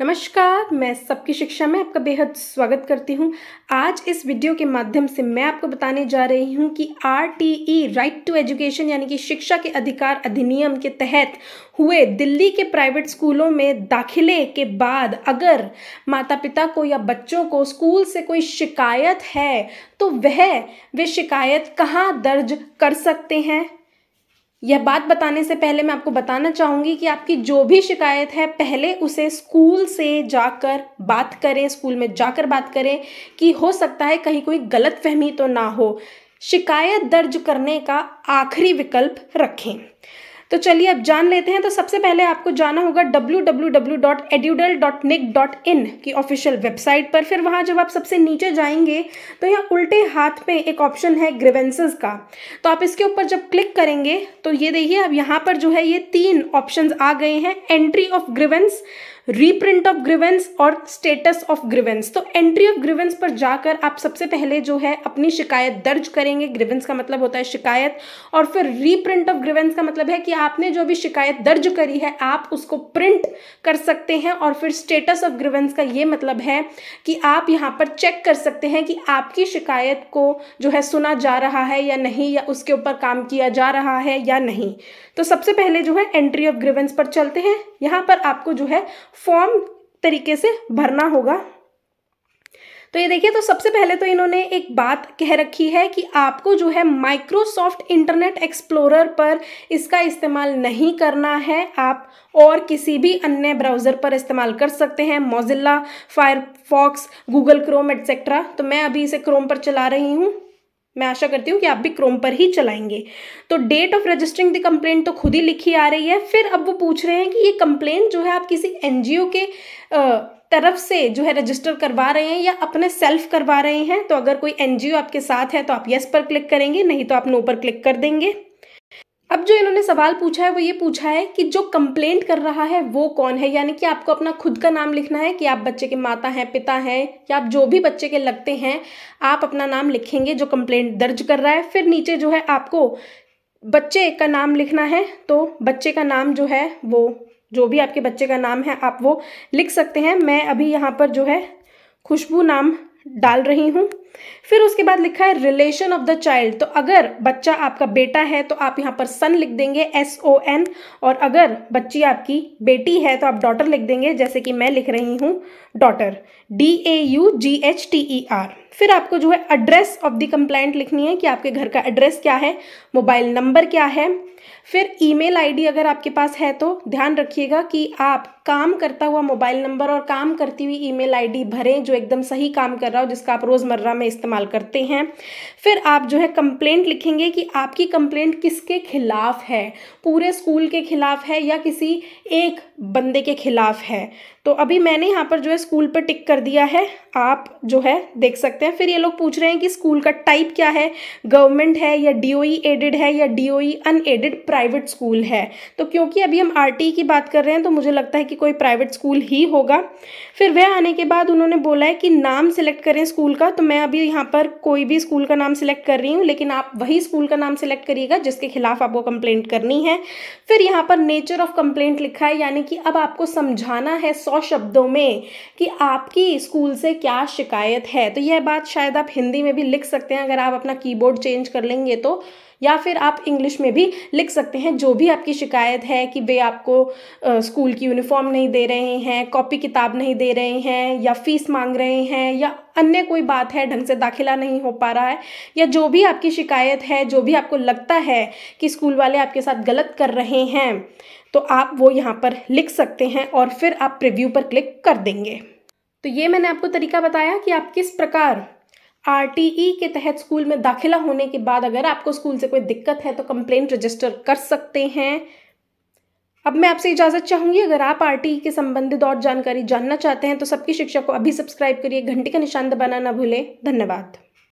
नमस्कार मैं सबकी शिक्षा में आपका बेहद स्वागत करती हूं आज इस वीडियो के माध्यम से मैं आपको बताने जा रही हूं कि आरटीई राइट टू एजुकेशन यानी कि शिक्षा के अधिकार अधिनियम के तहत हुए दिल्ली के प्राइवेट स्कूलों में दाखिले के बाद अगर माता पिता को या बच्चों को स्कूल से कोई शिकायत है तो वह वे शिकायत कहाँ दर्ज कर सकते हैं यह बात बताने से पहले मैं आपको बताना चाहूँगी कि आपकी जो भी शिकायत है पहले उसे स्कूल से जाकर बात करें स्कूल में जाकर बात करें कि हो सकता है कहीं कोई गलत फहमी तो ना हो शिकायत दर्ज करने का आखिरी विकल्प रखें तो चलिए अब जान लेते हैं तो सबसे पहले आपको जाना होगा www.edudel.nic.in की ऑफिशियल वेबसाइट पर फिर वहाँ जब आप सबसे नीचे जाएंगे तो यहाँ उल्टे हाथ में एक ऑप्शन है ग्रीवेंसेस का तो आप इसके ऊपर जब क्लिक करेंगे तो ये देखिए अब यहाँ पर जो है ये तीन ऑप्शन आ गए हैं entry of grievance reprint of grievance और स्टेटस ऑफ ग्रीवेंस तो एंट्री ऑफ ग्रीवेंस पर जाकर आप सबसे पहले जो है अपनी शिकायत दर्ज करेंगे ग्रीवेंस का मतलब होता है शिकायत और फिर रीप्रिंट ऑफ ग्रीवेंस का मतलब है कि आपने जो भी शिकायत दर्ज करी है आप उसको प्रिंट कर सकते हैं और फिर स्टेटस ऑफ ग्रीवेंस का ये मतलब है कि आप यहाँ पर चेक कर सकते हैं कि आपकी शिकायत को जो है सुना जा रहा है या नहीं या उसके ऊपर काम किया जा रहा है या नहीं तो सबसे पहले जो है एंट्री ऑफ ग्रीवेंस पर चलते हैं यहाँ पर आपको जो है फॉर्म तरीके से भरना होगा तो ये देखिए तो सबसे पहले तो इन्होंने एक बात कह रखी है कि आपको जो है माइक्रोसॉफ्ट इंटरनेट एक्सप्लोरर पर इसका इस्तेमाल नहीं करना है आप और किसी भी अन्य ब्राउज़र पर इस्तेमाल कर सकते हैं Mozilla Firefox Google Chrome etcetera तो मैं अभी इसे क्रोम पर चला रही हूँ मैं आशा करती हूँ कि आप भी क्रोम पर ही चलाएंगे तो date of registering the complaint तो खुद ही लिखी आ रही है फिर अब वो पूछ रहे हैं कि ये कंप्लेन जो है आप किसी एनजीओ के तरफ से जो है रजिस्टर करवा रहे हैं या अपने सेल्फ करवा रहे हैं तो अगर कोई एनजीओ आपके साथ है तो आप येस पर क्लिक करेंगे नहीं तो आप नो पर क्लिक कर देंगे अब जो इन्होंने सवाल पूछा है वो ये पूछा है कि जो कंप्लेंट कर रहा है वो कौन है यानी कि आपको अपना खुद का नाम लिखना है कि आप बच्चे के माता हैं पिता हैं या आप जो भी बच्चे के लगते हैं आप अपना नाम लिखेंगे जो कंप्लेंट दर्ज कर रहा है फिर नीचे जो है आपको बच्चे का नाम लिखना है तो बच्चे का नाम जो है वो जो भी आपके बच्चे का नाम है आप वो लिख सकते हैं मैं अभी यहाँ पर जो है खुशबू नाम डाल रही हूँ फिर उसके बाद लिखा है रिलेशन ऑफ द चाइल्ड तो अगर बच्चा आपका बेटा है तो आप यहाँ पर सन लिख देंगे एस ओ एन और अगर बच्ची आपकी बेटी है तो आप डॉटर लिख देंगे जैसे कि मैं लिख रही हूँ daughter D A U G H T E R फिर आपको जो है एड्रेस ऑफ द कंप्लाइंट लिखनी है कि आपके घर का एड्रेस क्या है मोबाइल नंबर क्या है फिर ईमेल आईडी अगर आपके पास है तो ध्यान रखिएगा कि आप काम करता हुआ मोबाइल नंबर और काम करती हुई ईमेल आईडी भरें जो एकदम सही काम कर रहा हो जिसका आप रोज़मर्रा में में इस्तेमाल करते हैं फिर आप जो है कंप्लेंट लिखेंगे कि आपकी कंप्लेंट किसके खिलाफ है पूरे स्कूल के खिलाफ है या किसी एक बंदे के खिलाफ है तो अभी मैंने यहाँ पर जो है स्कूल पर टिक कर दिया है आप जो है देख सकते हैं फिर ये लोग पूछ रहे हैं कि स्कूल का टाइप क्या है गवर्नमेंट है या डीओई एडेड e है या डीओई अनएडेड प्राइवेट स्कूल है तो क्योंकि अभी हम आरटीई e की बात कर रहे हैं तो मुझे लगता है कि कोई प्राइवेट स्कूल ही होगा फिर वह आने के बाद उन्होंने बोला है कि नाम सेलेक्ट करें स्कूल का तो मैं अब भी यहाँ पर कोई भी स्कूल का नाम सिलेक्ट कर रही हूँ लेकिन आप वही स्कूल का नाम सिलेक्ट करिएगा जिसके खिलाफ आपको कंप्लेंट करनी है फिर यहाँ पर नेचर ऑफ कंप्लेंट लिखा है यानी कि अब आपको समझाना है सौ शब्दों में कि आपकी स्कूल से क्या शिकायत है तो यह बात शायद आप हिंदी में भी लिख सकते हैं अगर आप अपना कीबोर्ड चेंज कर लेंगे तो या फिर आप इंग्लिश में भी लिख सकते हैं जो भी आपकी शिकायत है कि वे आपको स्कूल की यूनिफॉर्म नहीं दे रहे हैं कॉपी किताब नहीं दे रहे हैं या फीस मांग रहे हैं या अन्य कोई बात है ढंग से दाखिला नहीं हो पा रहा है या जो भी आपकी शिकायत है जो भी आपको लगता है कि स्कूल वाले आपके साथ गलत कर रहे हैं तो आप वो यहाँ पर लिख सकते हैं और फिर आप प्रिव्यू पर क्लिक कर देंगे तो ये मैंने आपको तरीका बताया कि आप किस प्रकार आर के तहत स्कूल में दाखिला होने के बाद अगर आपको स्कूल से कोई दिक्कत है तो कंप्लेंट रजिस्टर कर सकते हैं अब मैं आपसे इजाज़त चाहूँगी अगर आप आर के संबंधित और जानकारी जानना चाहते हैं तो सबकी शिक्षा को अभी सब्सक्राइब करिए घंटी का निशान दबाना ना भूलें धन्यवाद